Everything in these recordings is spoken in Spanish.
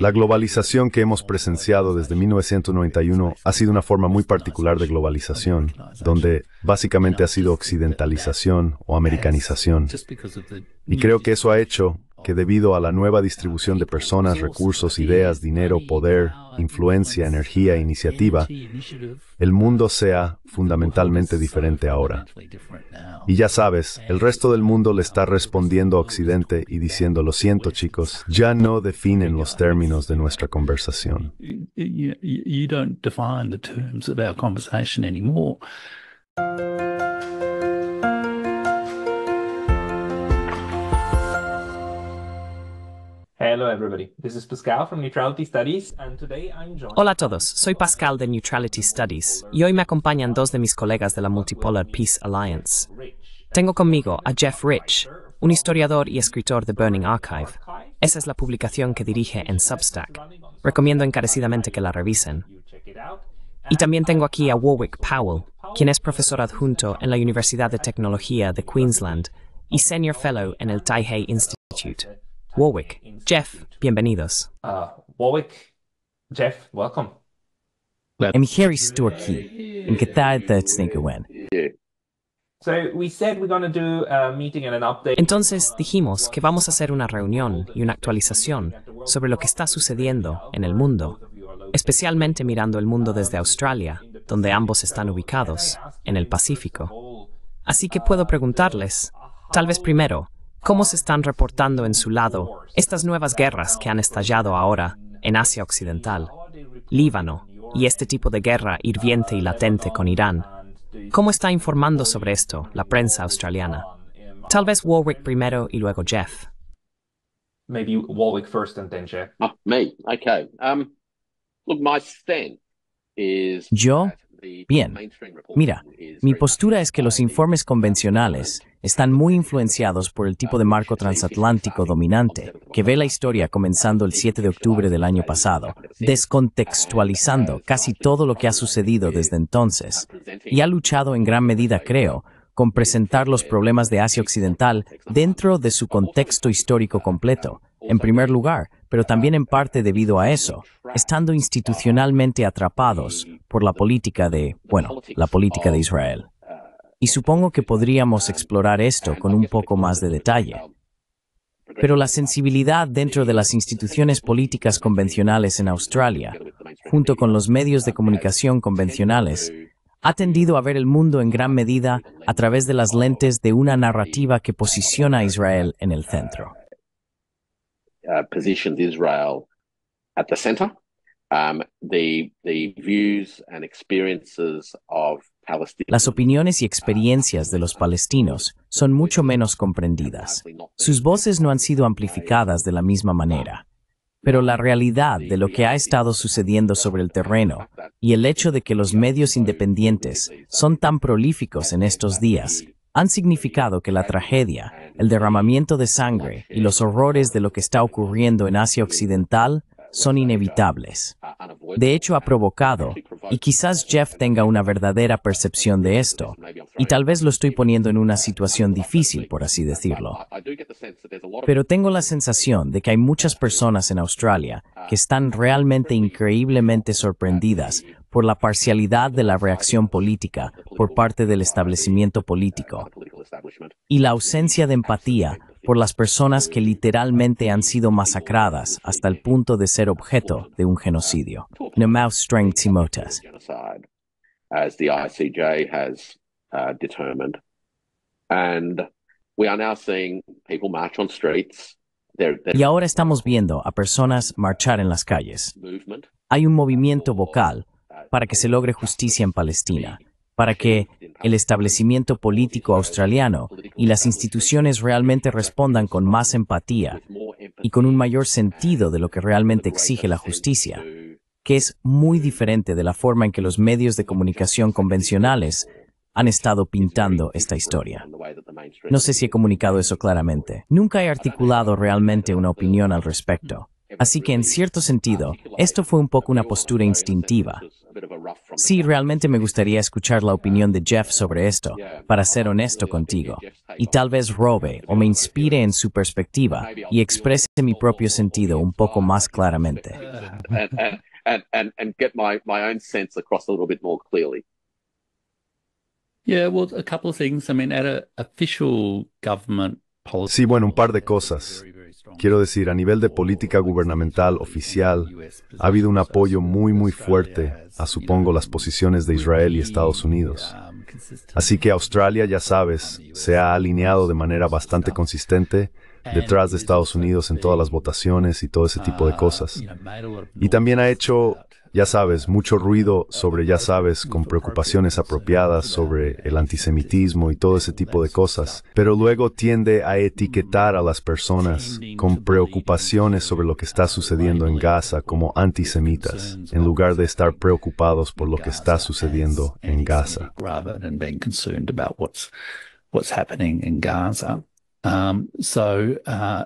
La globalización que hemos presenciado desde 1991 ha sido una forma muy particular de globalización, donde básicamente ha sido occidentalización o americanización. Y creo que eso ha hecho que debido a la nueva distribución de personas, recursos, ideas, dinero, poder, influencia, energía e iniciativa, el mundo sea fundamentalmente diferente ahora. Y ya sabes, el resto del mundo le está respondiendo a Occidente y diciendo, lo siento chicos, ya no definen los términos de nuestra conversación. Hola a todos, soy Pascal de Neutrality Studies y hoy me acompañan dos de mis colegas de la Multipolar Peace Alliance. Tengo conmigo a Jeff Rich, un historiador y escritor de Burning Archive. Esa es la publicación que dirige en Substack. Recomiendo encarecidamente que la revisen. Y también tengo aquí a Warwick Powell, quien es profesor adjunto en la Universidad de Tecnología de Queensland y Senior Fellow en el Taihei Institute. Warwick, Jeff, bienvenidos. Uh, Jeff, welcome. I'm Harry Storkey. Entonces dijimos que vamos a hacer una reunión y una actualización sobre lo que está sucediendo en el mundo, especialmente mirando el mundo desde Australia, donde ambos están ubicados, en el Pacífico. Así que puedo preguntarles, tal vez primero, cómo se están reportando en su lado estas nuevas guerras que han estallado ahora en Asia Occidental, Líbano y este tipo de guerra hirviente y latente con Irán. ¿Cómo está informando sobre esto la prensa australiana? Tal vez Warwick primero y luego Jeff. Maybe Warwick first and then Jeff. Ah, um, Yo Bien, mira, mi postura es que los informes convencionales están muy influenciados por el tipo de um, marco transatlántico dominante que ve la historia comenzando el 7 de octubre del año pasado, descontextualizando uh, casi todo lo que ha sucedido desde entonces, uh, y ha luchado en gran medida, creo, con presentar los problemas de Asia Occidental dentro de su contexto histórico uh, completo en primer lugar, pero también en parte debido a eso, estando institucionalmente atrapados por la política de, bueno, la política de Israel. Y supongo que podríamos explorar esto con un poco más de detalle. Pero la sensibilidad dentro de las instituciones políticas convencionales en Australia, junto con los medios de comunicación convencionales, ha tendido a ver el mundo en gran medida a través de las lentes de una narrativa que posiciona a Israel en el centro. Las opiniones y experiencias de los palestinos son mucho menos comprendidas. Sus voces no han sido amplificadas de la misma manera. Pero la realidad de lo que ha estado sucediendo sobre el terreno y el hecho de que los medios independientes son tan prolíficos en estos días han significado que la tragedia, el derramamiento de sangre y los horrores de lo que está ocurriendo en Asia Occidental son inevitables. De hecho, ha provocado, y quizás Jeff tenga una verdadera percepción de esto, y tal vez lo estoy poniendo en una situación difícil, por así decirlo. Pero tengo la sensación de que hay muchas personas en Australia que están realmente increíblemente sorprendidas por la parcialidad de la reacción política por parte del establecimiento político y la ausencia de empatía por las personas que literalmente han sido masacradas hasta el punto de ser objeto de un genocidio. As the ICJ uh, And we are now seeing people march on streets. Y ahora estamos viendo a personas marchar en las calles. Hay un movimiento vocal para que se logre justicia en Palestina para que el establecimiento político australiano y las instituciones realmente respondan con más empatía y con un mayor sentido de lo que realmente exige la justicia, que es muy diferente de la forma en que los medios de comunicación convencionales han estado pintando esta historia. No sé si he comunicado eso claramente. Nunca he articulado realmente una opinión al respecto. Mm-hmm. Así que en cierto sentido, esto fue un poco una postura instintiva, Sí, realmente me gustaría escuchar la opinión de Jeff sobre esto, para ser honesto contigo. Y tal vez robe o me inspire en su perspectiva y exprese mi propio sentido un poco más claramente. Sí, bueno, un par de cosas. Quiero decir, a nivel de política gubernamental oficial, ha habido un apoyo muy, muy fuerte a, supongo, las posiciones de Israel y Estados Unidos. Así que Australia, ya sabes, se ha alineado de manera bastante consistente detrás de Estados Unidos en todas las votaciones y todo ese tipo de cosas. Y también ha hecho ya sabes, mucho ruido sobre, ya sabes, con preocupaciones apropiadas sobre el antisemitismo y todo ese tipo de cosas, pero luego tiende a etiquetar a las personas con preocupaciones sobre lo que está sucediendo en Gaza como antisemitas, en lugar de estar preocupados por lo que está sucediendo en Gaza. what's happening in Gaza. Um, so uh,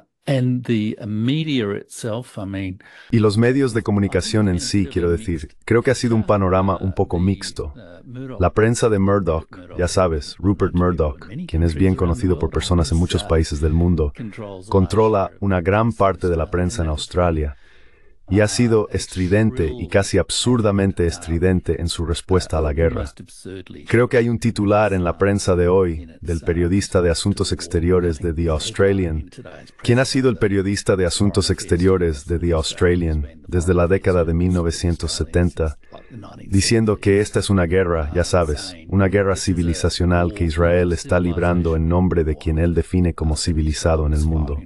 y los medios de uh, comunicación en sí, quiero decir, creo que ha sido un panorama un uh, poco mixto. Uh, la prensa de Murdoch, ya sabes, Rupert Murdoch, quien es bien conocido por personas en muchos países del mundo, controla una gran parte de la prensa en Australia y ha sido estridente y casi absurdamente estridente en su respuesta a la guerra. Creo que hay un titular en la prensa de hoy del periodista de Asuntos Exteriores de The Australian, quien ha sido el periodista de Asuntos Exteriores de The Australian desde la década de 1970, diciendo que esta es una guerra, ya sabes, una guerra civilizacional que Israel está librando en nombre de quien él define como civilizado en el mundo.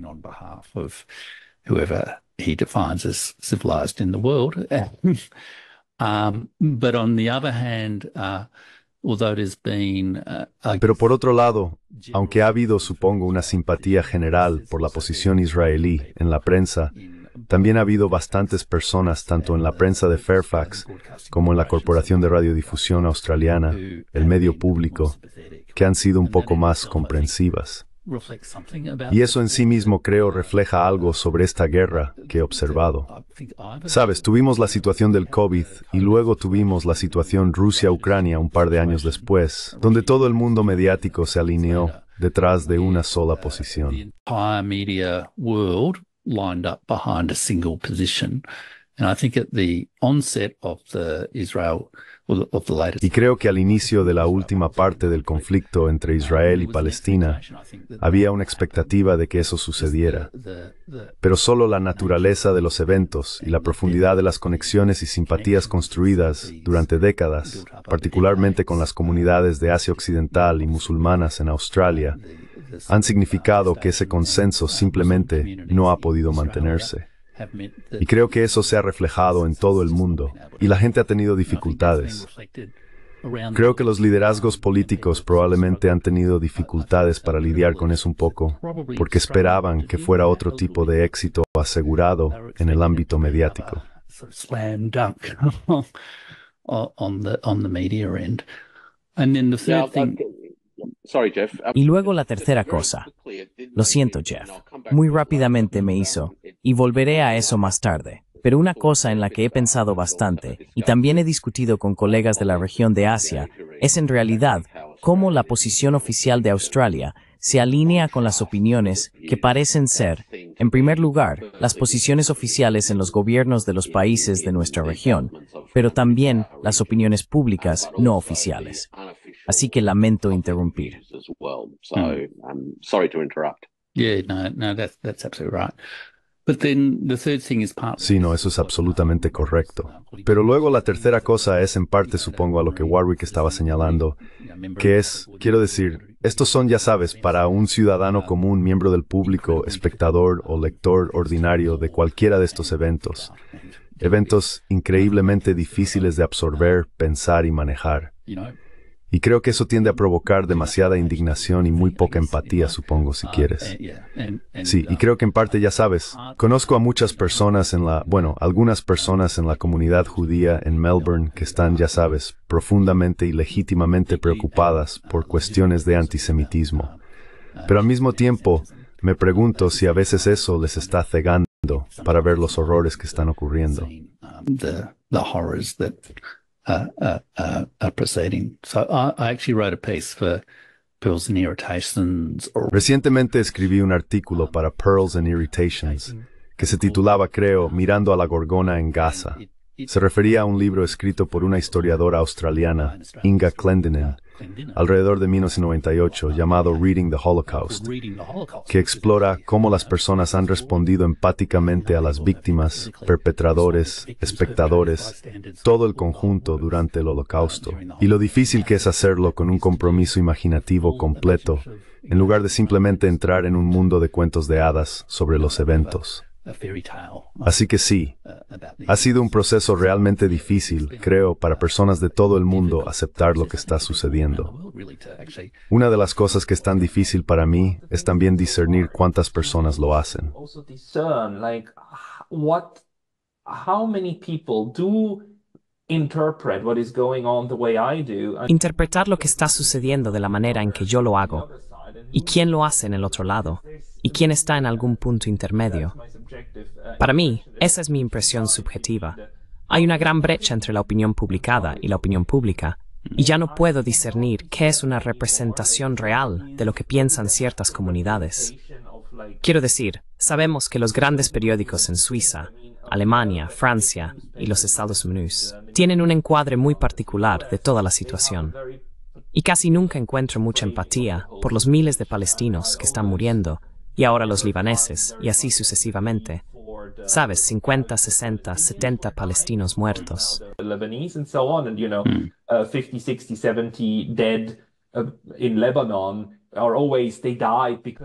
Pero por otro lado, aunque ha habido, supongo, una simpatía general por la posición israelí en la prensa, también ha habido bastantes personas, tanto en la prensa de Fairfax como en la Corporación de Radiodifusión Australiana, el medio público, que han sido un poco más comprensivas. Y eso en sí mismo creo refleja algo sobre esta guerra que he observado. Sabes, tuvimos la situación del COVID y luego tuvimos la situación Rusia-Ucrania un par de años después, donde todo el mundo mediático se alineó detrás de una uh, sola posición. Y creo que al inicio de la última parte del conflicto entre Israel y Palestina había una expectativa de que eso sucediera, pero solo la naturaleza de los eventos y la profundidad de las conexiones y simpatías construidas durante décadas, particularmente con las comunidades de Asia Occidental y musulmanas en Australia, han significado que ese consenso simplemente no ha podido mantenerse. Y creo que eso se ha reflejado en todo el mundo y la gente ha tenido dificultades. Creo que los liderazgos políticos probablemente han tenido dificultades para lidiar con eso un poco, porque esperaban que fuera otro tipo de éxito asegurado en el ámbito mediático. Y luego la tercera cosa. Lo siento, Jeff. Muy rápidamente me hizo, y volveré a eso más tarde. Pero una cosa en la que he pensado bastante, y también he discutido con colegas de la región de Asia, es en realidad cómo la posición oficial de Australia se alinea con las opiniones que parecen ser, en primer lugar, las posiciones oficiales en los gobiernos de los países de nuestra región, pero también las opiniones públicas no oficiales. Así que lamento interrumpir. Sí, no, eso es absolutamente correcto. Pero luego la tercera cosa es en parte, supongo, a lo que Warwick estaba señalando, que es, quiero decir, estos son, ya sabes, para un ciudadano común, miembro del público, espectador o lector ordinario de cualquiera de estos eventos. Eventos increíblemente difíciles de absorber, pensar y manejar. Y creo que eso tiende a provocar demasiada indignación y muy poca empatía, supongo, si quieres. Sí, y creo que en parte ya sabes, conozco a muchas personas en la, bueno, algunas personas en la comunidad judía en Melbourne que están, ya sabes, profundamente y legítimamente preocupadas por cuestiones de antisemitismo. Pero al mismo tiempo, me pregunto si a veces eso les está cegando para ver los horrores que están ocurriendo. Recientemente escribí un artículo um, para Pearls and Irritations que se titulaba, creo, Mirando a la Gorgona en Gaza. Se refería a un libro escrito por una historiadora australiana, Inga Clendenen, alrededor de 1998 llamado Reading the Holocaust, que explora cómo las personas han respondido empáticamente a las víctimas, perpetradores, espectadores, todo el conjunto durante el holocausto, y lo difícil que es hacerlo con un compromiso imaginativo completo, en lugar de simplemente entrar en un mundo de cuentos de hadas sobre los eventos. Así que sí, uh, ha sido un proceso realmente difícil, creo, para personas de todo el mundo aceptar lo que está sucediendo. Una de las cosas que es tan difícil para mí es también discernir cuántas personas lo hacen. Interpretar lo que está sucediendo de la manera en que yo lo hago y quién lo hace en el otro lado y quién está en algún punto intermedio. Para mí, esa es mi impresión subjetiva. Hay una gran brecha entre la opinión publicada y la opinión pública, y ya no puedo discernir qué es una representación real de lo que piensan ciertas comunidades. Quiero decir, sabemos que los grandes periódicos en Suiza, Alemania, Francia y los Estados Unidos tienen un encuadre muy particular de toda la situación. Y casi nunca encuentro mucha empatía por los miles de palestinos que están muriendo y ahora los libaneses, y así sucesivamente. Sabes, 50, 60, 70 palestinos muertos.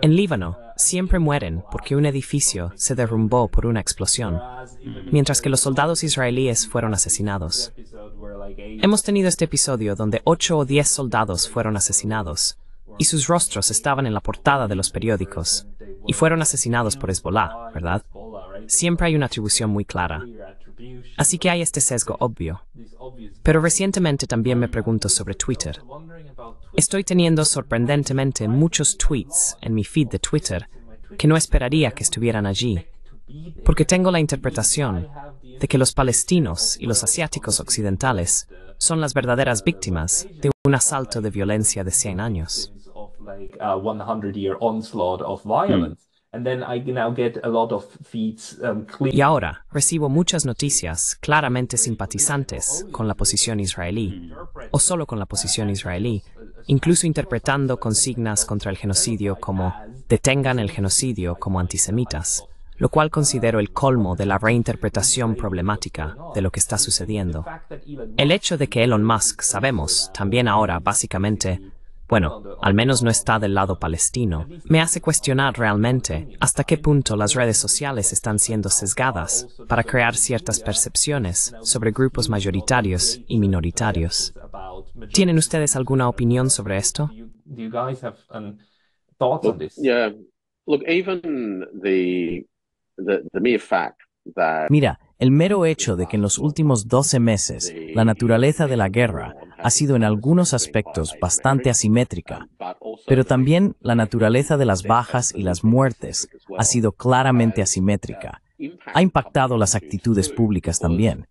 En Líbano, siempre mueren porque un edificio se derrumbó por una explosión, mientras que los soldados israelíes fueron asesinados. Hemos tenido este episodio donde 8 o 10 soldados fueron asesinados, y sus rostros estaban en la portada de los periódicos y fueron asesinados por Hezbollah, ¿verdad? Siempre hay una atribución muy clara. Así que hay este sesgo obvio. Pero recientemente también me pregunto sobre Twitter. Estoy teniendo sorprendentemente muchos tweets en mi feed de Twitter que no esperaría que estuvieran allí, porque tengo la interpretación de que los palestinos y los asiáticos occidentales son las verdaderas víctimas de un asalto de violencia de 100 años y ahora recibo muchas noticias claramente simpatizantes con la posición israelí, o solo con la posición israelí, incluso interpretando consignas contra el genocidio como detengan el genocidio como antisemitas, lo cual considero el colmo de la reinterpretación problemática de lo que está sucediendo. El hecho de que Elon Musk, sabemos, también ahora básicamente bueno, al menos no está del lado palestino, me hace cuestionar realmente hasta qué punto las redes sociales están siendo sesgadas para crear ciertas percepciones sobre grupos mayoritarios y minoritarios. ¿Tienen ustedes alguna opinión sobre esto? Um, Mira, el mero hecho de que en los últimos 12 meses la naturaleza de la guerra ha sido en algunos aspectos bastante asimétrica, pero también la naturaleza de las bajas y las muertes ha sido claramente asimétrica. Ha impactado las actitudes públicas también.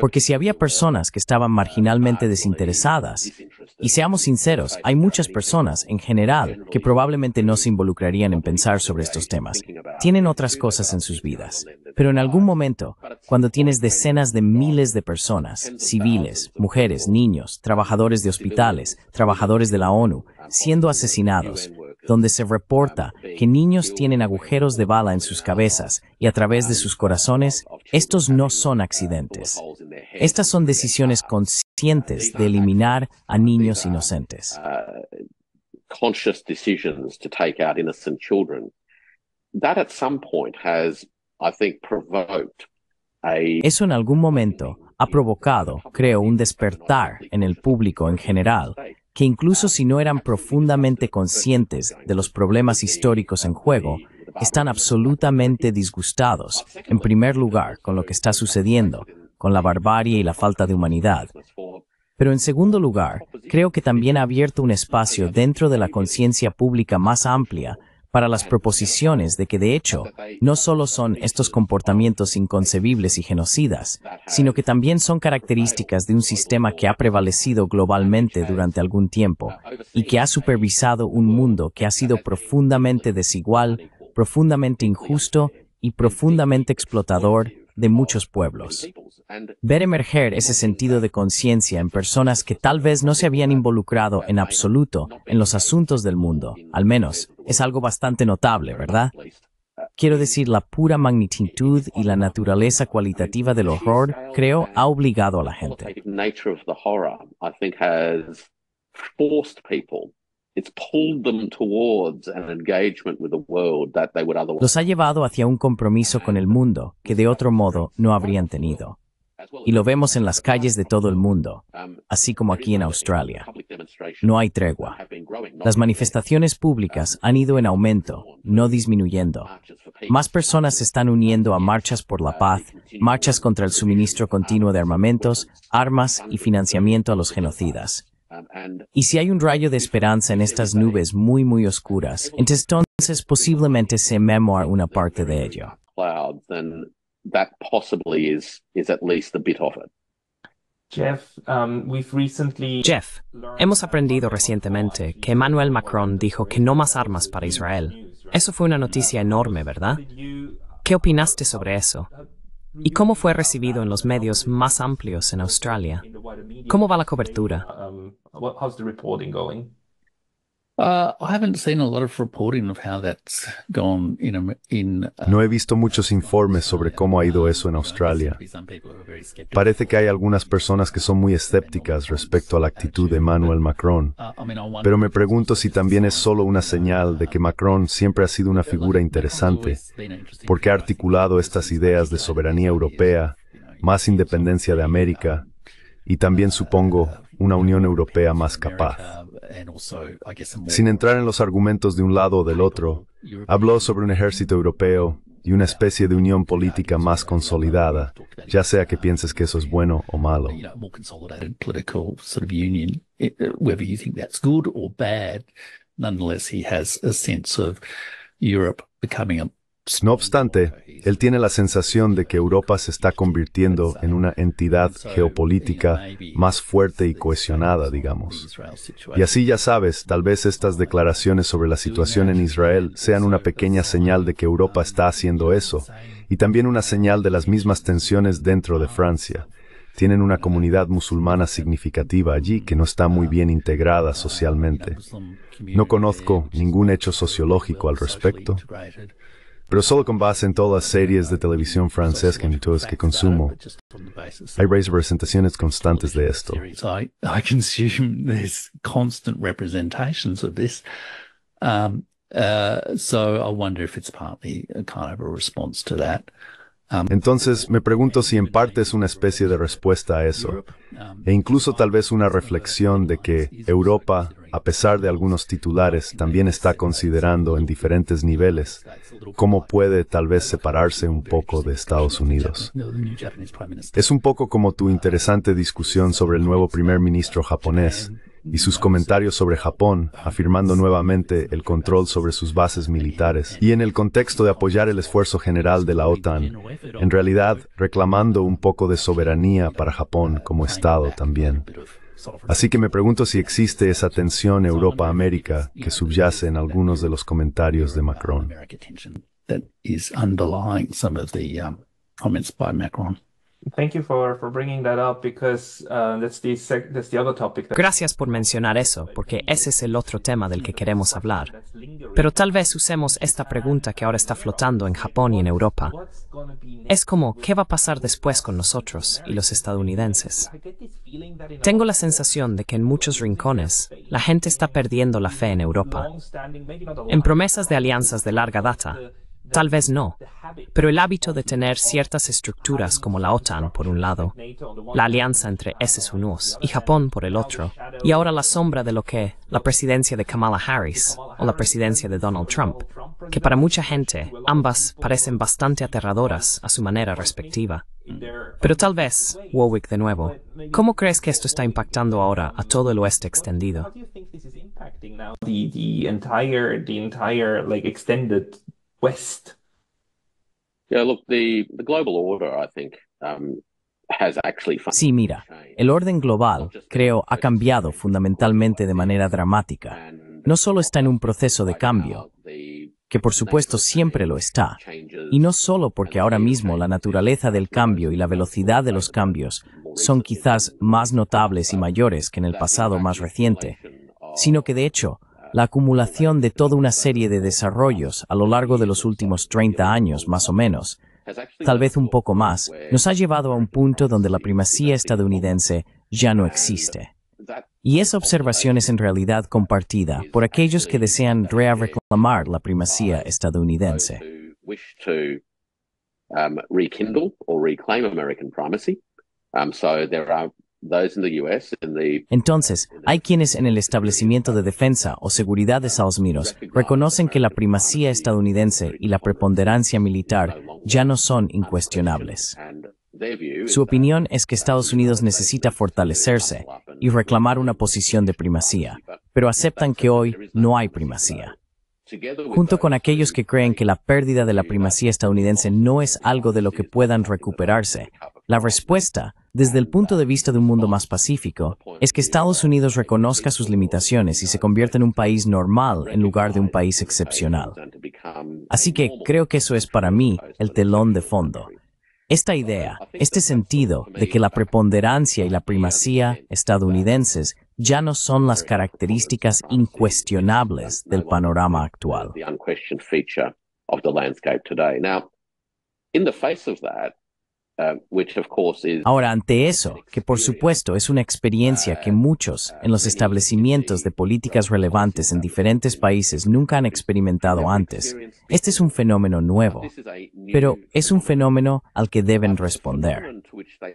Porque si había personas que estaban marginalmente desinteresadas, y seamos sinceros, hay muchas personas en general que probablemente no se involucrarían en pensar sobre estos temas. Tienen otras cosas en sus vidas. Pero en algún momento, cuando tienes decenas de miles de personas, civiles, mujeres, niños, trabajadores de hospitales, trabajadores de la ONU, siendo asesinados, donde se reporta que niños tienen agujeros de bala en sus cabezas y a través de sus corazones, estos no son accidentes. Estas son decisiones conscientes de eliminar a niños inocentes. eso en algún momento ha provocado, creo, un despertar en el público en general, que incluso si no eran profundamente conscientes de los problemas históricos en juego, están absolutamente disgustados, en primer lugar, con lo que está sucediendo, con la barbarie y la falta de humanidad. Pero en segundo lugar, creo que también ha abierto un espacio dentro de la conciencia pública más amplia para las proposiciones de que de hecho no solo son estos comportamientos inconcebibles y genocidas, sino que también son características de un sistema que ha prevalecido globalmente durante algún tiempo y que ha supervisado un mundo que ha sido profundamente desigual, profundamente injusto y profundamente explotador de muchos pueblos. Ver emerger ese sentido de conciencia en personas que tal vez no se habían involucrado en absoluto en los asuntos del mundo, al menos, es algo bastante notable, ¿verdad? Quiero decir, la pura magnitud y la naturaleza cualitativa del horror, creo, ha obligado a la gente. Los ha llevado hacia un compromiso con el mundo que de otro modo no habrían tenido. Y lo vemos en las calles de todo el mundo, um, así como aquí en Australia. No hay tregua. Las manifestaciones públicas um, han ido en aumento, no disminuyendo. Más personas se están uniendo a marchas por la uh, paz, marchas contra el suministro continuo de armamentos, armas y financiamiento a los genocidas. Y si hay un rayo de esperanza en estas nubes muy, muy oscuras, entonces posiblemente se memora una parte de ello. Jeff, hemos aprendido recientemente que Emmanuel Macron dijo que no más armas para Israel. Eso fue una noticia enorme, ¿verdad? ¿Qué opinaste sobre eso? ¿Y cómo fue recibido en los medios más amplios en Australia? ¿Cómo va la cobertura? Um, the reporting No he visto muchos informes sobre cómo ha ido eso en Australia. Parece que hay algunas personas que son muy escépticas respecto a la actitud de Emmanuel Macron, uh, pero me pregunto si también es solo una señal de que Macron siempre ha sido una figura interesante, porque ha articulado estas ideas de soberanía europea, más independencia de América, y también supongo una Unión Europea más capaz. Sin entrar en los argumentos de un lado o del otro, habló sobre un ejército europeo y una especie de unión política más consolidada, ya sea que pienses que eso es bueno o malo. No obstante, él tiene la sensación de que Europa se está convirtiendo en una entidad geopolítica más fuerte y cohesionada, digamos. Y así ya sabes, tal vez estas declaraciones sobre la situación en Israel sean una pequeña señal de que Europa está haciendo eso, y también una señal de las mismas tensiones dentro de Francia. Tienen una comunidad musulmana significativa allí que no está muy bien integrada socialmente. No conozco ningún hecho sociológico al respecto, pero solo con base en todas las series de televisión francesa que, todas que consumo. Hay representaciones constantes de esto. Um, uh, so I wonder if it's partly a kind of a response to that. Entonces me pregunto si en parte es una especie de respuesta a eso, e incluso tal vez una reflexión de que Europa, a pesar de algunos titulares, también está considerando en diferentes niveles cómo puede tal vez separarse un poco de Estados Unidos. Es un poco como tu interesante discusión sobre el nuevo primer ministro japonés, y sus comentarios sobre Japón, afirmando nuevamente el control sobre sus bases militares, y en el contexto de apoyar el esfuerzo general de la OTAN, en realidad reclamando un poco de soberanía para Japón como Estado también. Así que me pregunto si existe esa tensión Europa-América que subyace en algunos de los comentarios de Macron. Gracias por mencionar eso, porque ese es el otro tema del que queremos hablar. Pero tal vez usemos esta pregunta que ahora está flotando en Japón y en Europa. Es como, ¿qué va a pasar después con nosotros y los estadounidenses? Tengo la sensación de que en muchos rincones la gente está perdiendo la fe en Europa, en promesas de alianzas de larga data Tal vez no, pero el hábito de tener ciertas estructuras como la OTAN por un lado, la alianza entre ss y Japón por el otro, y ahora la sombra de lo que la presidencia de Kamala Harris o la presidencia de Donald Trump, que para mucha gente ambas parecen bastante aterradoras a su manera respectiva. Pero tal vez, Warwick de nuevo, ¿cómo crees que esto está impactando ahora a todo el oeste extendido? Sí, mira, el orden global, creo, ha cambiado fundamentalmente de manera dramática. No solo está en un proceso de cambio, que por supuesto siempre lo está, y no solo porque ahora mismo la naturaleza del cambio y la velocidad de los cambios son quizás más notables y mayores que en el pasado más reciente, sino que de hecho, la acumulación de toda una serie de desarrollos a lo largo de los últimos 30 años más o menos, tal vez un poco más, nos ha llevado a un punto donde la primacía estadounidense ya no existe. Y esa observación es en realidad compartida por aquellos que desean reclamar la primacía estadounidense. Um, entonces, hay quienes en el establecimiento de defensa o seguridad de Estados Unidos reconocen que la primacía estadounidense y la preponderancia militar ya no son incuestionables. Su opinión es que Estados Unidos necesita fortalecerse y reclamar una posición de primacía, pero aceptan que hoy no hay primacía. Junto con aquellos que creen que la pérdida de la primacía estadounidense no es algo de lo que puedan recuperarse, la respuesta desde el punto de vista de un mundo más pacífico, es que Estados Unidos reconozca sus limitaciones y se convierta en un país normal en lugar de un país excepcional. Así que creo que eso es para mí el telón de fondo. Esta idea, este sentido de que la preponderancia y la primacía estadounidenses ya no son las características incuestionables del panorama actual. Um, Ahora, ante eso, que por supuesto es una experiencia que ah, muchos ah, en los establecimientos de políticas relevantes en diferentes países nunca han experimentado antes, este es un fenómeno nuevo, pero es un fenómeno al que deben responder.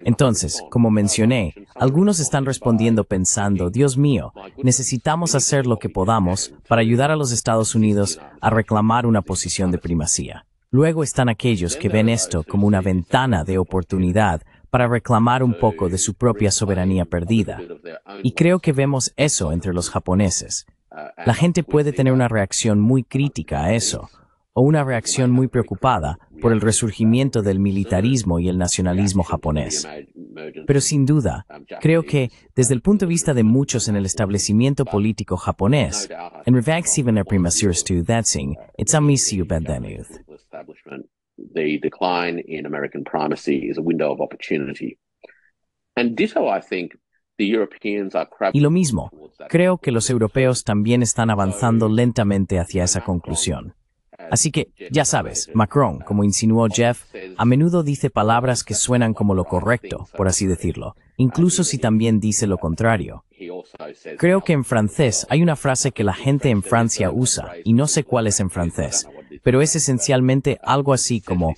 Entonces, como mencioné, algunos están respondiendo pensando, Dios mío, necesitamos hacer lo que podamos para ayudar a los Estados Unidos a reclamar una posición de primacía. Luego están aquellos que ven esto como una ventana de oportunidad para reclamar un poco de su propia soberanía perdida. Y creo que vemos eso entre los japoneses. La gente puede tener una reacción muy crítica a eso, o una reacción muy preocupada por el resurgimiento del militarismo y el nacionalismo japonés. Pero sin duda, creo que, desde el punto de vista de muchos en el establecimiento político japonés, en y lo mismo, creo que los europeos también están avanzando lentamente hacia esa conclusión. Así que, ya sabes, Macron, uh, como insinuó Jeff, a menudo dice palabras que suenan como lo correcto, por así decirlo, incluso si también dice lo contrario. Creo que en francés hay una frase que la gente en Francia usa, y no sé cuál es en francés, pero es esencialmente algo así como,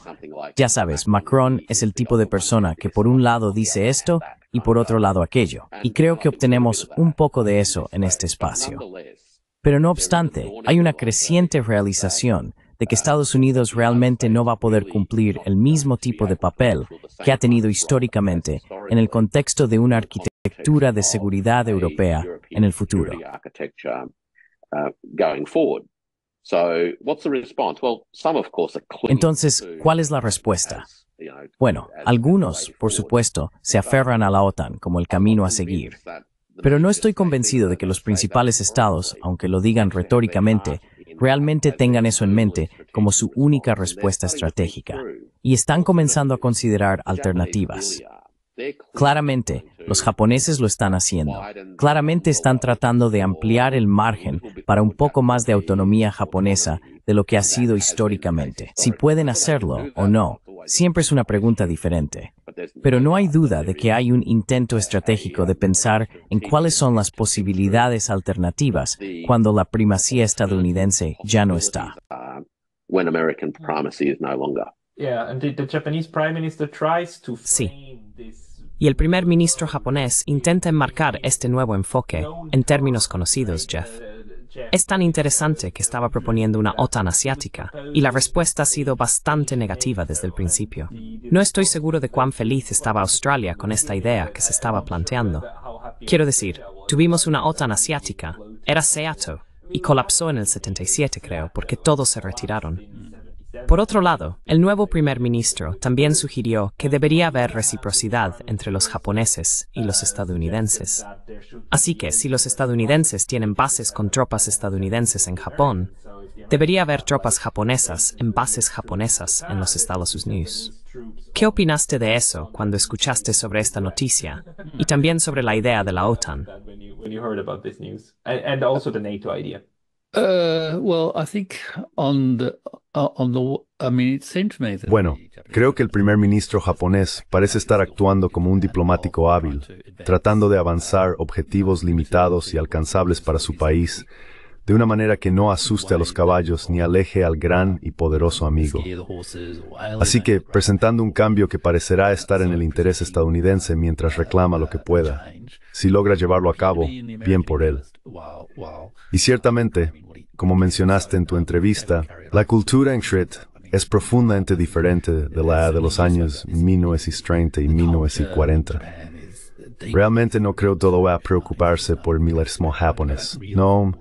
ya sabes, Macron es el tipo de persona que por un lado dice esto y por otro lado aquello, y creo que obtenemos un poco de eso en este espacio. Pero no obstante, hay una creciente realización de que Estados Unidos realmente no va a poder cumplir el mismo tipo de papel que ha tenido históricamente en el contexto de una arquitectura de seguridad europea en el futuro. Entonces, ¿cuál es la respuesta? Bueno, algunos, por supuesto, se aferran a la OTAN como el camino a seguir. Pero no estoy convencido de que los principales estados, aunque lo digan retóricamente, realmente tengan eso en mente como su única respuesta estratégica. Y están comenzando a considerar alternativas. Claramente, los japoneses lo están haciendo. Claramente están tratando de ampliar el margen para un poco más de autonomía japonesa de lo que ha sido históricamente. Si pueden hacerlo o no, siempre es una pregunta diferente. Pero no hay duda de que hay un intento estratégico de pensar en cuáles son las posibilidades alternativas cuando la primacía estadounidense ya no está. Sí y el primer ministro japonés intenta enmarcar este nuevo enfoque en términos conocidos, Jeff. Es tan interesante que estaba proponiendo una OTAN asiática y la respuesta ha sido bastante negativa desde el principio. No estoy seguro de cuán feliz estaba Australia con esta idea que se estaba planteando. Quiero decir, tuvimos una OTAN asiática, era SEATO, y colapsó en el 77 creo, porque todos se retiraron. Por otro lado, el nuevo primer ministro también sugirió que debería haber reciprocidad entre los japoneses y los estadounidenses. Así que si los estadounidenses tienen bases con tropas estadounidenses en Japón, debería haber tropas japonesas en bases japonesas en los Estados Unidos. ¿Qué opinaste de eso cuando escuchaste sobre esta noticia y también sobre la idea de la OTAN? Bueno, creo que el primer ministro japonés parece estar actuando como un diplomático hábil, tratando de avanzar objetivos limitados y alcanzables para su país, de una manera que no asuste a los caballos ni aleje al gran y poderoso amigo. Así que presentando un cambio que parecerá estar en el interés estadounidense mientras reclama lo que pueda. Si logra llevarlo a cabo, bien por él. Y ciertamente, como mencionaste en tu entrevista, la cultura en Shred es profundamente diferente de la de los años 1930 y 1940. Realmente no creo todo va a preocuparse por el militarismo japonés. No.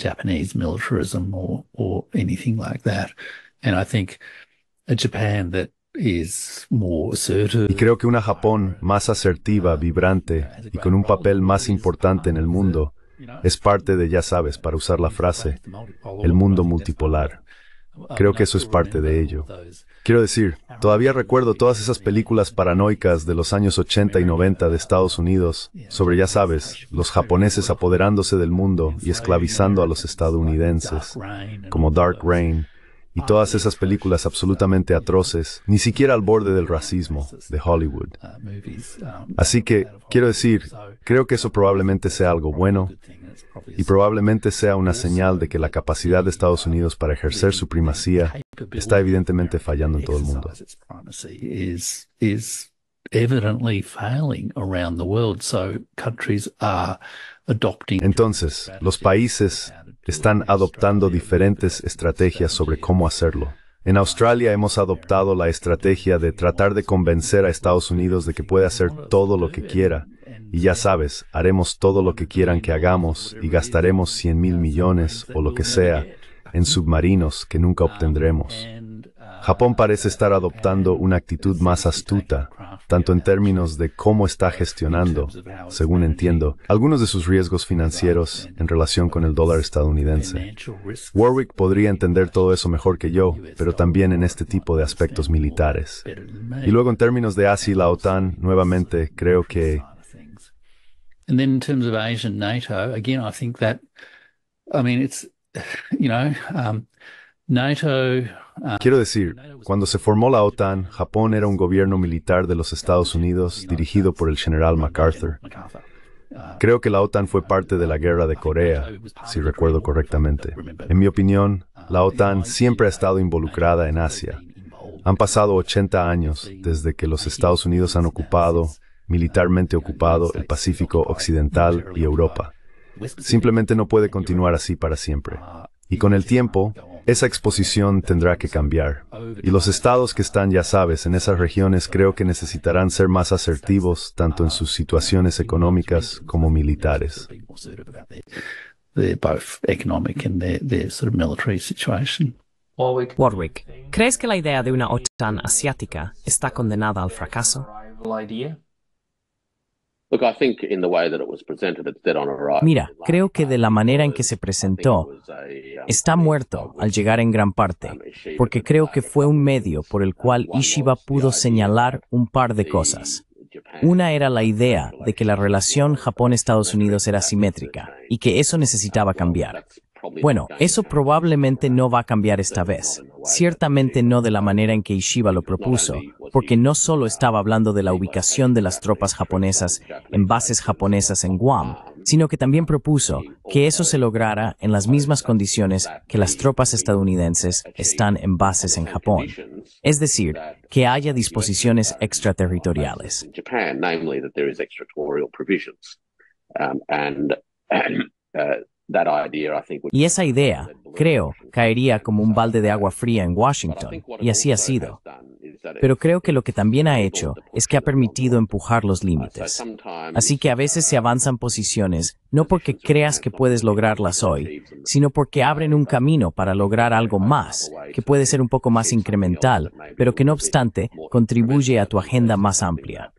Japanese militarism or, or anything like that. And I think Japan that eh, y creo que una Japón más asertiva, vibrante y con un papel más importante en el mundo es parte de, ya sabes, para usar la frase, el mundo multipolar. Creo que eso es parte de ello. Quiero decir, todavía recuerdo todas esas películas paranoicas de los años 80 y 90 de Estados Unidos sobre, ya sabes, los japoneses apoderándose del mundo y esclavizando a los estadounidenses, como Dark Rain, y todas esas películas absolutamente atroces, ni siquiera al borde del racismo de Hollywood. Así que, quiero decir, creo que eso probablemente sea algo bueno y probablemente sea una señal de que la capacidad de Estados Unidos para ejercer su primacía está evidentemente fallando en todo el mundo. Entonces, los países están adoptando diferentes estrategias sobre cómo hacerlo. En Australia hemos adoptado la estrategia de tratar de convencer a Estados Unidos de que puede hacer todo lo que quiera. Y ya sabes, haremos todo lo que quieran que hagamos y gastaremos 100 mil millones o lo que sea en submarinos que nunca obtendremos. Japón parece estar adoptando una actitud más astuta, tanto en términos de cómo está gestionando, según entiendo, algunos de sus riesgos financieros en relación con el dólar estadounidense. Warwick podría entender todo eso mejor que yo, pero también en este tipo de aspectos militares. Y luego en términos de Asia y la OTAN, nuevamente creo que... NATO Ah, Quiero decir, cuando se formó la OTAN, Japón era un gobierno militar de los Estados Unidos dirigido por el general MacArthur. Ah, Creo que la OTAN fue ah, parte de la guerra de Corea, si recuerdo correctamente. En mi opinión, la OTAN siempre ha uh, estado involucrada en Asia. Han pasado 80 años desde que los Estados Unidos han ocupado, uh, militarmente ocupado, el Pacífico Occidental y Europa. Simplemente no puede continuar así para siempre. Y con el tiempo, esa exposición tendrá que cambiar. Y los estados que están, ya sabes, en esas regiones creo que necesitarán ser más asertivos, tanto en sus situaciones económicas como militares. Warwick, ¿crees que la idea de una OTAN asiática está condenada al fracaso? Mira, creo que de la manera en que se presentó, está muerto al llegar en gran parte, porque creo que fue un medio por el cual Ishiba pudo señalar un par de cosas. Una era la idea de que la relación Japón-Estados Unidos era simétrica y que eso necesitaba cambiar. Bueno, eso probablemente no va a cambiar esta vez, ciertamente no de la manera en que Ishiba lo propuso, porque no solo uh, estaba hablando de la ubicación de las tropas japonesas en bases japonesas en Guam, sino que también propuso que eso se lograra en las mismas condiciones que las tropas estadounidenses están en bases en Japón, es decir, que haya disposiciones extraterritoriales. Y esa idea, creo, caería como un balde de agua fría en Washington, y así ha sido. Pero creo que lo que también ha hecho es que ha permitido empujar los uh, límites. Así que a veces se uh, avanzan posiciones, no porque creas que puedes lograrlas hoy, sino porque abren un camino para lograr algo más, que puede ser un poco más incremental, pero que no obstante contribuye a tu agenda más amplia.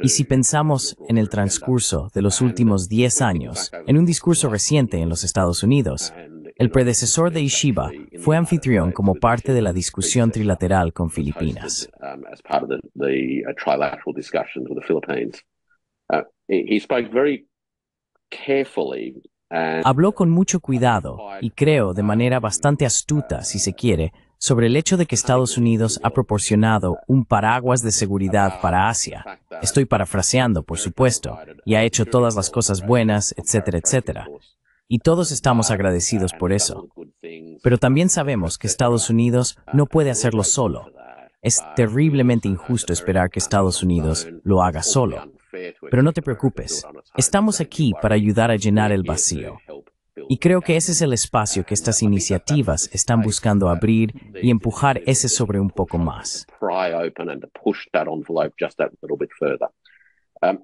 Y si pensamos en el transcurso de los últimos 10 años, en un discurso reciente en los Estados Unidos, el predecesor de Ishiba fue anfitrión como parte de la discusión trilateral con Filipinas. Habló con mucho cuidado y creo de um, manera bastante astuta, si se quiere, sobre el hecho de que Estados Unidos ha proporcionado un paraguas de seguridad para Asia. Estoy parafraseando, por supuesto, y ha hecho todas las cosas buenas, etcétera, etcétera. Y todos estamos agradecidos por eso. Pero también sabemos que Estados Unidos no puede hacerlo solo. Es terriblemente injusto esperar que Estados Unidos lo haga solo. Pero no te preocupes, estamos aquí para ayudar a llenar el vacío. Y creo que ese es el espacio que estas iniciativas están buscando abrir y empujar ese sobre un poco más. Um,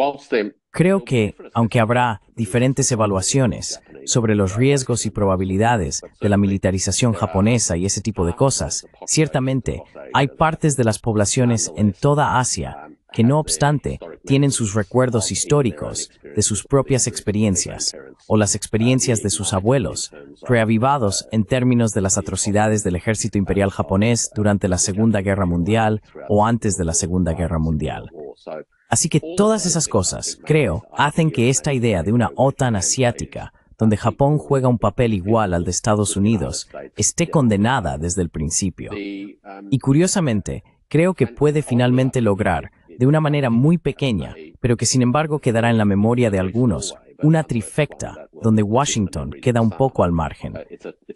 uh, uh, creo que, aunque habrá diferentes evaluaciones sobre los riesgos y probabilidades de la militarización japonesa y ese tipo de cosas, ciertamente hay partes de las poblaciones en toda Asia que no obstante tienen sus recuerdos históricos de sus propias experiencias o las experiencias de sus abuelos, reavivados en términos de las atrocidades del ejército imperial japonés durante la Segunda Guerra Mundial o antes de la Segunda Guerra Mundial. Así que todas esas cosas, creo, hacen que esta idea de una OTAN asiática, donde Japón juega un papel igual al de Estados Unidos, esté condenada desde el principio. Y curiosamente, creo que puede finalmente lograr de una manera muy pequeña, pero que sin embargo quedará en la memoria de algunos, una trifecta donde Washington queda un poco al margen.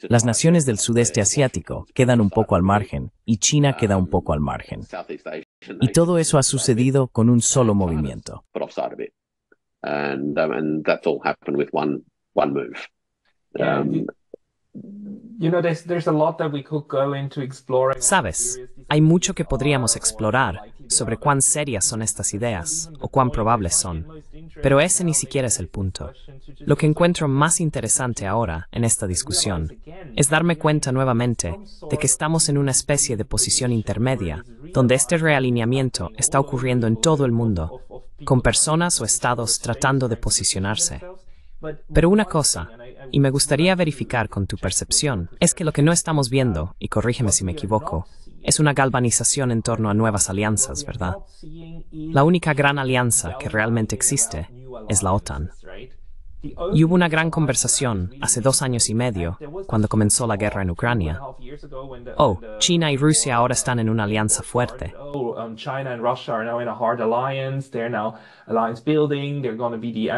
Las naciones del sudeste asiático quedan un poco al margen y China queda un poco al margen. Y todo eso ha sucedido con un solo movimiento. Sabes, hay mucho que podríamos explorar sobre cuán serias son estas ideas o cuán probables son, pero ese ni siquiera es el punto. Lo que encuentro más interesante ahora en esta discusión es darme cuenta nuevamente de que estamos en una especie de posición intermedia donde este realineamiento está ocurriendo en todo el mundo, con personas o estados tratando de posicionarse. Pero una cosa, y me gustaría verificar con tu percepción, es que lo que no estamos viendo, y corrígeme si me equivoco, es una galvanización en torno a nuevas alianzas, ¿verdad? La única gran alianza que realmente existe es la OTAN. Y hubo una gran conversación hace dos años y medio, cuando comenzó la guerra en Ucrania. Oh, China y Rusia ahora están en una alianza fuerte. Oh, um,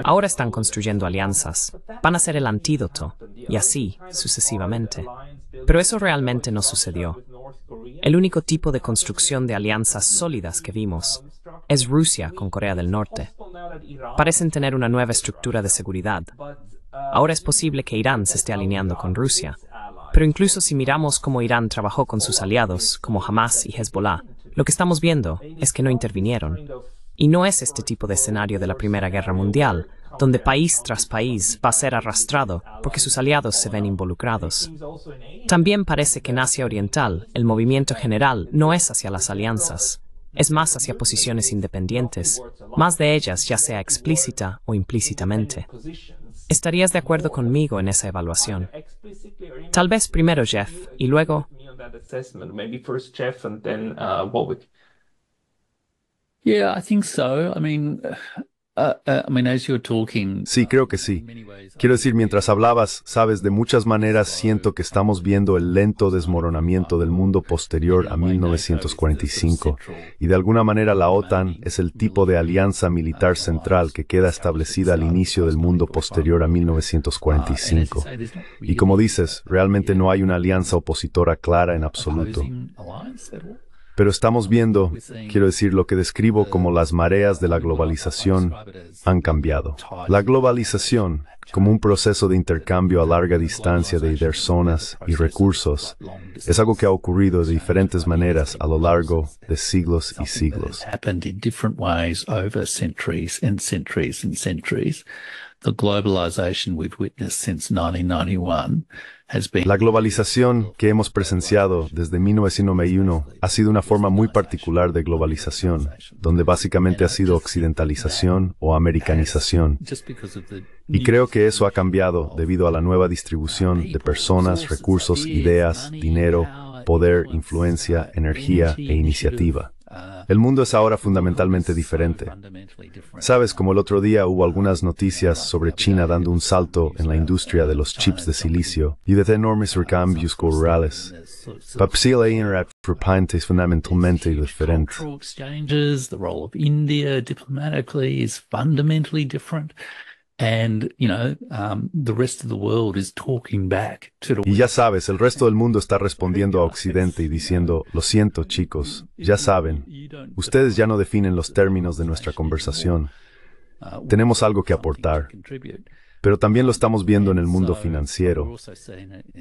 ahora están construyendo alianzas. Van a ser el antídoto, y así sucesivamente. Pero eso realmente no sucedió. El único tipo de construcción de alianzas sólidas que vimos es Rusia con Corea del Norte. Parecen tener una nueva estructura de seguridad. Ahora es posible que Irán se esté alineando con Rusia. Pero incluso si miramos cómo Irán trabajó con sus aliados, como Hamas y Hezbollah, lo que estamos viendo es que no intervinieron. Y no es este tipo de escenario de la Primera Guerra Mundial, donde país tras país va a ser arrastrado porque sus aliados se ven involucrados. También parece que en Asia Oriental el movimiento general no es hacia las alianzas, es más hacia posiciones independientes, más de ellas ya sea explícita o implícitamente. ¿Estarías de acuerdo conmigo en esa evaluación? Tal vez primero Jeff y luego... Yeah, I think so. I mean, Uh, uh, sí, creo que sí. Quiero decir, mientras hablabas, sabes, de muchas maneras siento que estamos viendo el lento desmoronamiento del mundo posterior a 1945 y de alguna manera la OTAN es el tipo de alianza militar central que queda establecida al inicio del mundo posterior a 1945. Ah, y como dices, realmente no hay una alianza opositora clara en absoluto. Pero estamos viendo, quiero decir, lo que describo como las mareas de la globalización han cambiado. La globalización, como un proceso de intercambio a larga distancia de personas y recursos, es algo que ha ocurrido de diferentes maneras a lo largo de siglos y siglos. globalization we've witnessed 1991 la globalización que hemos presenciado desde 1991 ha sido una forma muy particular de globalización, donde básicamente ha sido occidentalización o americanización. Y creo que eso ha cambiado debido a la nueva distribución de personas, recursos, ideas, dinero, poder, influencia, energía e iniciativa. El mundo es ahora fundamentalmente diferente. Sabes, como el otro día hubo algunas noticias sobre China dando un salto en la industria de los chips de silicio y de enormes recambios culturales. role of la diplomatically es fundamentalmente diferente. Y ya sabes, el resto del mundo está respondiendo a Occidente y diciendo, lo siento chicos, ya saben, ustedes ya no definen los términos de nuestra conversación. Uh, Tenemos algo que aportar pero también lo estamos viendo en el mundo financiero.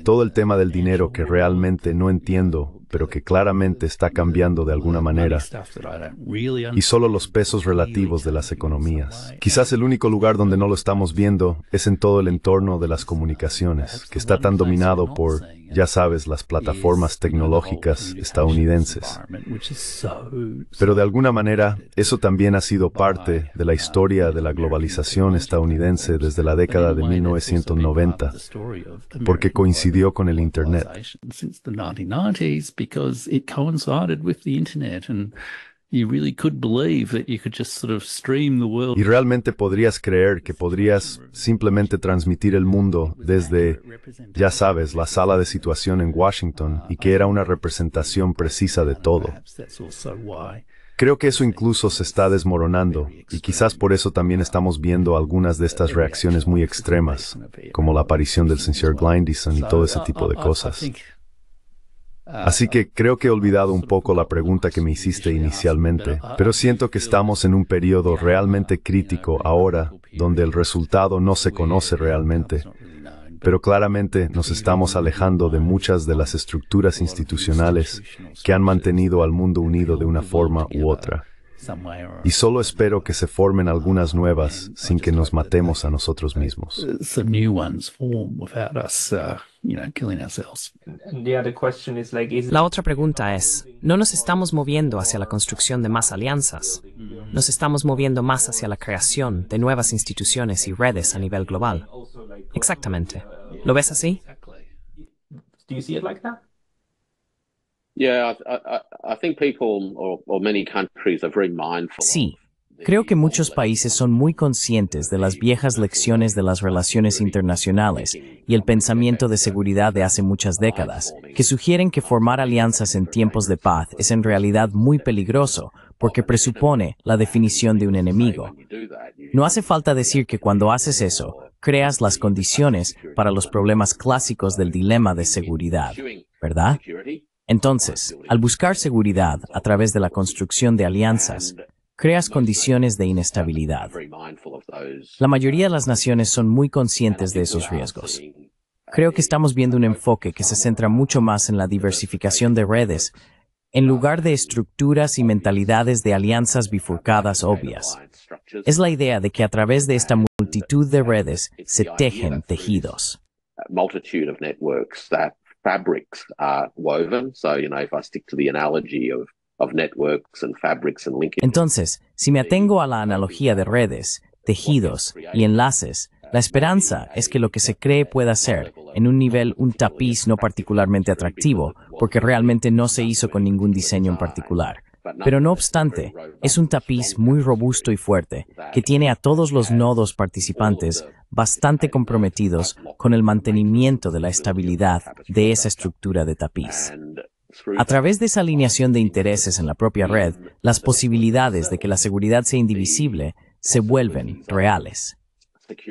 Todo el tema del dinero que realmente no entiendo, pero que claramente está cambiando de alguna manera, y solo los pesos relativos de las economías. Quizás el único lugar donde no lo estamos viendo es en todo el entorno de las comunicaciones, que está tan dominado por ya sabes, las plataformas tecnológicas estadounidenses. Pero de alguna manera, eso también ha sido parte de la historia de la globalización estadounidense desde la década de 1990, porque coincidió con el Internet. Y realmente podrías creer que podrías simplemente transmitir el mundo desde, ya sabes, la sala de situación en Washington y que era una representación precisa de todo. Creo que eso incluso se está desmoronando y quizás por eso también estamos viendo algunas de estas reacciones muy extremas, como la aparición del señor Glindison y todo ese tipo de cosas. Así que creo que he olvidado un poco la pregunta que me hiciste inicialmente, pero siento que estamos en un periodo realmente crítico ahora, donde el resultado no se conoce realmente. Pero claramente nos estamos alejando de muchas de las estructuras institucionales que han mantenido al mundo unido de una forma u otra. Y solo espero que se formen algunas nuevas sin que nos matemos a nosotros mismos. La otra pregunta es, ¿no nos estamos moviendo hacia la construcción de más alianzas? ¿Nos estamos moviendo más hacia la creación de nuevas instituciones y redes a nivel global? Exactamente. ¿Lo ves así? Sí, Creo que muchos países son muy conscientes de las viejas lecciones de las relaciones internacionales y el pensamiento de seguridad de hace muchas décadas, que sugieren que formar alianzas en tiempos de paz es en realidad muy peligroso porque presupone la definición de un enemigo. No hace falta decir que cuando haces eso, creas las condiciones para los problemas clásicos del dilema de seguridad, ¿verdad? Entonces, al buscar seguridad a través de la construcción de alianzas, creas condiciones de inestabilidad. La mayoría de las naciones son muy conscientes de esos riesgos. Creo que estamos viendo un enfoque que se centra mucho más en la diversificación de redes, en lugar de estructuras y mentalidades de alianzas bifurcadas obvias. Es la idea de que a través de esta multitud de redes se tejen tejidos. Entonces, si me atengo a la analogía de redes, tejidos y enlaces, la esperanza es que lo que se cree pueda ser, en un nivel, un tapiz no particularmente atractivo, porque realmente no se hizo con ningún diseño en particular. Pero no obstante, es un tapiz muy robusto y fuerte, que tiene a todos los nodos participantes bastante comprometidos con el mantenimiento de la estabilidad de esa estructura de tapiz. A través de esa alineación de intereses en la propia red, las posibilidades de que la seguridad sea indivisible se vuelven reales.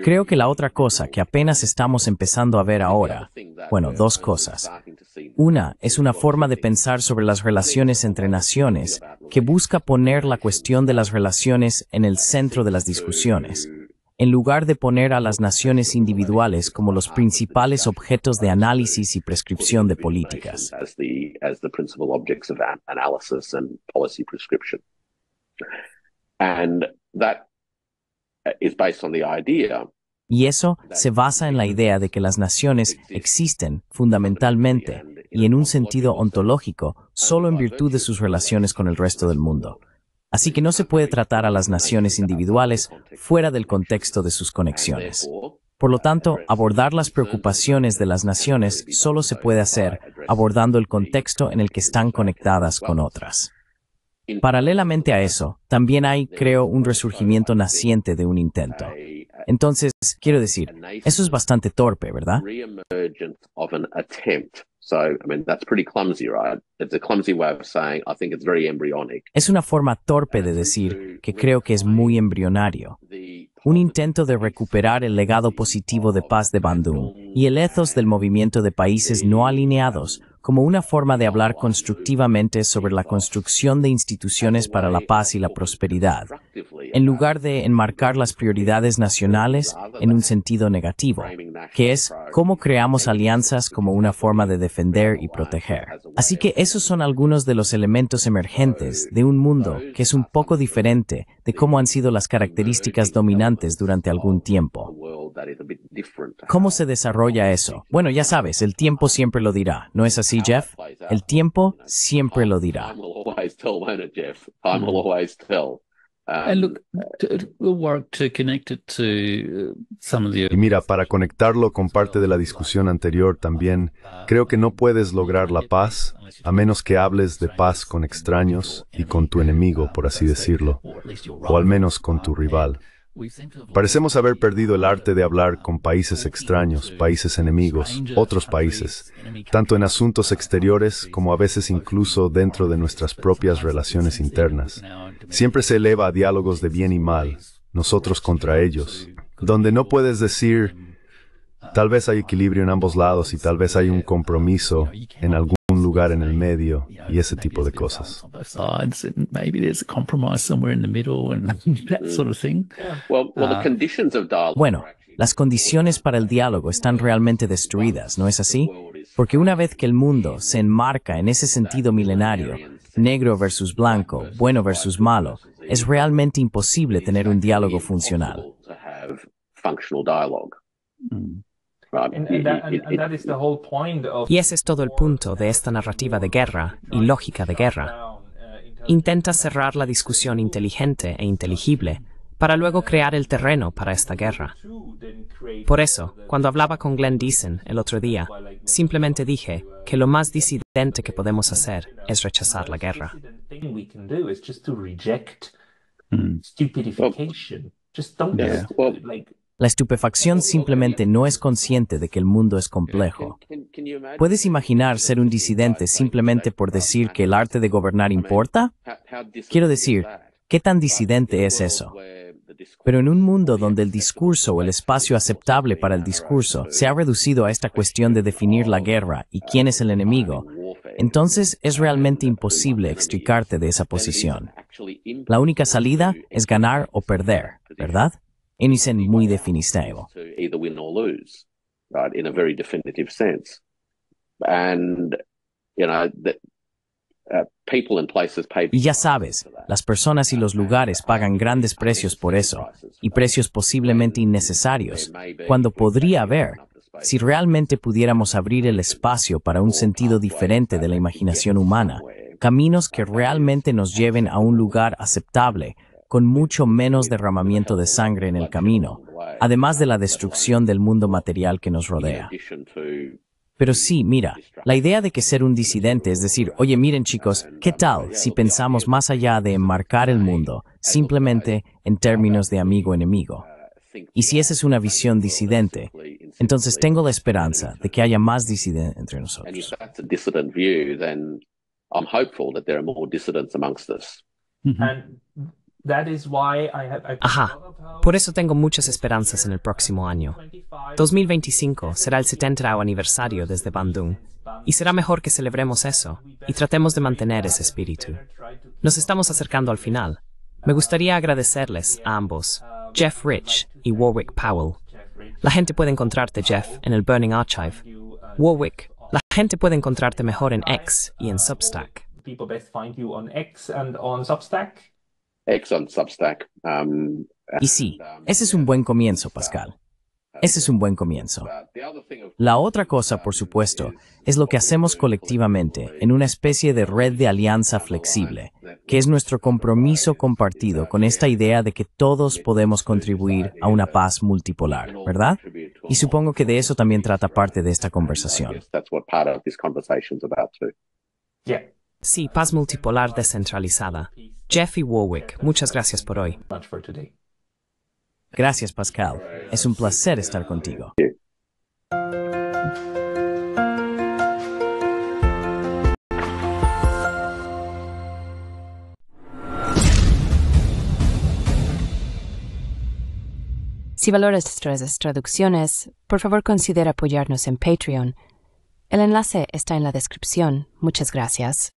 Creo que la otra cosa que apenas estamos empezando a ver ahora, bueno, dos cosas. Una es una forma de pensar sobre las relaciones entre naciones que busca poner la cuestión de las relaciones en el centro de las discusiones, en lugar de poner a las naciones individuales como los principales objetos de análisis y prescripción de políticas. And that y eso se basa en la idea de que las naciones existen fundamentalmente y en un sentido ontológico solo en virtud de sus relaciones con el resto del mundo. Así que no se puede tratar a las naciones individuales fuera del contexto de sus conexiones. Por lo uh, tanto, abordar las preocupaciones de las naciones solo se puede hacer abordando el contexto en el que están conectadas con otras. Paralelamente a eso, también hay, creo, un resurgimiento naciente de un intento. Entonces, quiero decir, eso es bastante torpe, ¿verdad? Es una forma torpe de decir que creo que es muy embrionario. Un intento de recuperar el legado positivo de paz de Bandung y el ethos del movimiento de países no alineados como una forma de hablar constructivamente sobre la construcción de instituciones para la paz y la prosperidad, en lugar de enmarcar las prioridades nacionales en un sentido negativo, que es cómo creamos alianzas como una forma de defender y proteger. Así que esos son algunos de los elementos emergentes de un mundo que es un poco diferente de cómo han sido las características dominantes durante algún tiempo. ¿Cómo se desarrolla eso? Bueno, ya sabes, el tiempo siempre lo dirá. ¿No es así, Jeff? El tiempo siempre lo dirá. Mm-hmm. Y mira, para conectarlo con parte de la discusión anterior también, creo que no puedes lograr la paz a menos que hables de paz con extraños y con tu enemigo, por así decirlo, o al menos con tu rival. Parecemos haber perdido el arte de hablar con países extraños, países enemigos, otros países, tanto en asuntos exteriores como a veces incluso dentro de nuestras propias relaciones internas. Siempre se eleva a diálogos de bien y mal, nosotros contra ellos, donde no puedes decir, tal vez hay equilibrio en ambos lados y tal vez hay un compromiso en algún en el medio y ese tipo de cosas. Bueno, las condiciones para el diálogo están realmente destruidas, ¿no es así? Porque una vez que el mundo se enmarca en ese sentido milenario, negro versus blanco, bueno versus malo, es realmente imposible tener un diálogo funcional. Y ese es todo el punto de esta narrativa de guerra y lógica de guerra. Intenta cerrar la discusión inteligente e inteligible para luego crear el terreno para esta guerra. Por eso, cuando hablaba con Glenn Deason el otro día, simplemente dije que lo más disidente que podemos hacer es rechazar la guerra. La estupefacción simplemente no es consciente de que el mundo es complejo. ¿Puedes imaginar ser un disidente simplemente por decir que el arte de gobernar importa? Quiero decir, ¿qué tan disidente es eso? Pero en un mundo donde el discurso o el espacio aceptable para el discurso se ha reducido a esta cuestión de definir la guerra y quién es el enemigo, entonces es realmente imposible extricarte de esa posición. La única salida es ganar o perder, ¿verdad? muy y ya sabes, las personas y los lugares pagan grandes precios por eso, y precios posiblemente innecesarios, cuando podría haber, si realmente pudiéramos abrir el espacio para un sentido diferente de la imaginación humana, caminos que realmente nos lleven a un lugar aceptable con mucho menos derramamiento de sangre en el camino, además de la destrucción del mundo material que nos rodea. Pero sí, mira, la idea de que ser un disidente es decir, oye, miren chicos, ¿qué tal si pensamos más allá de enmarcar el mundo simplemente en términos de amigo-enemigo? Y si esa es una visión disidente, entonces tengo la esperanza de que haya más disidente entre nosotros. Ajá, por eso tengo muchas esperanzas en el próximo año. 2025 será el 70 aniversario desde Bandung, y será mejor que celebremos eso y tratemos de mantener ese espíritu. Nos estamos acercando al final. Me gustaría agradecerles a ambos, Jeff Rich y Warwick Powell. La gente puede encontrarte, Jeff, en el Burning Archive. Warwick, la gente puede encontrarte mejor en X y en Substack. Um, y sí, um, ese es un buen comienzo, uh, Pascal. Uh, ese es un buen comienzo. Uh, La otra cosa, por supuesto, es lo que hacemos colectivamente en una especie de red de alianza flexible, que es nuestro compromiso compartido con esta idea de que todos podemos contribuir a una paz multipolar, ¿verdad? Y supongo que de eso también trata parte de esta conversación. Sí, paz multipolar descentralizada. Jeffy Warwick, muchas gracias por hoy. Gracias, Pascal. Es un placer estar contigo. Si valoras nuestras traducciones, por favor considera apoyarnos en Patreon. El enlace está en la descripción. Muchas gracias.